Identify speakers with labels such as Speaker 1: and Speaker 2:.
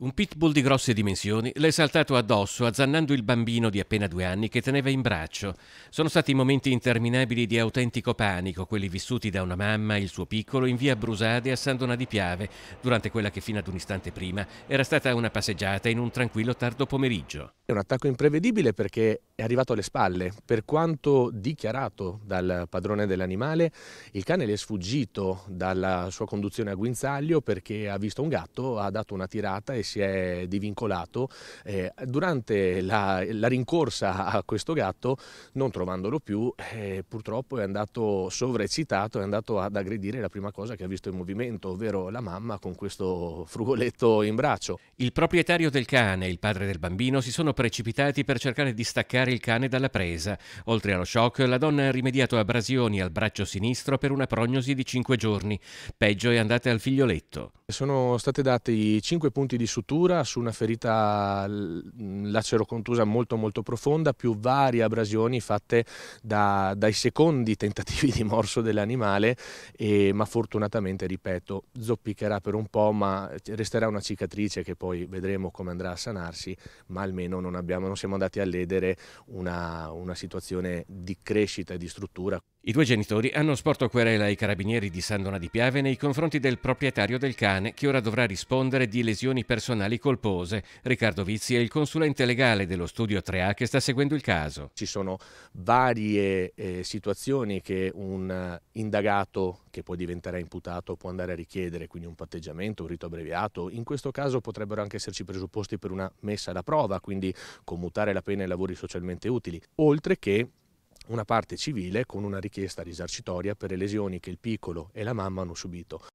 Speaker 1: Un pitbull di grosse dimensioni le è saltato addosso, azzannando il bambino di appena due anni che teneva in braccio. Sono stati momenti interminabili di autentico panico, quelli vissuti da una mamma e il suo piccolo in via Brusade a Sandona di Piave, durante quella che fino ad un istante prima era stata una passeggiata in un tranquillo tardo pomeriggio.
Speaker 2: È un attacco imprevedibile perché è arrivato alle spalle. Per quanto dichiarato dal padrone dell'animale, il cane le è sfuggito dalla sua conduzione a guinzaglio perché ha visto un gatto, ha dato una tirata e si è divincolato, eh, durante la, la, rincorsa a questo gatto, non trovandolo più, eh, purtroppo è andato sovraeccitato, è andato ad aggredire la prima cosa che ha visto in movimento, ovvero la mamma con questo frugoletto
Speaker 1: in braccio. Il proprietario del cane e il padre del bambino si sono precipitati per cercare di staccare il cane dalla presa. Oltre allo shock, la donna ha rimediato abrasioni al braccio sinistro per una prognosi di 5 giorni. Peggio è andata al figlioletto. Sono stati dati
Speaker 2: 5 punti di sutura su una ferita mm, lacerocontusa molto molto profonda più varie abrasioni fatte da, dai secondi tentativi di morso dell'animale ma fortunatamente, ripeto, zoppicherà per un po' ma resterà una cicatrice che poi vedremo come andrà a sanarsi ma almeno non, abbiamo, non siamo andati a ledere una, una situazione di crescita e di struttura.
Speaker 1: I due genitori hanno sporto querela ai carabinieri di San Dona di Piave nei confronti del proprietario del cane, che ora dovrà rispondere di lesioni personali colpose. Riccardo Vizzi è il consulente legale dello studio 3A che sta seguendo il caso. Ci sono varie eh, situazioni che un eh,
Speaker 2: indagato che poi diventerà imputato può andare a richiedere, quindi un patteggiamento, un rito abbreviato. In questo caso potrebbero anche esserci presupposti per una messa alla prova, quindi commutare la pena ai lavori socialmente utili, oltre che una parte civile con una richiesta risarcitoria per le lesioni che il piccolo e la mamma hanno subito.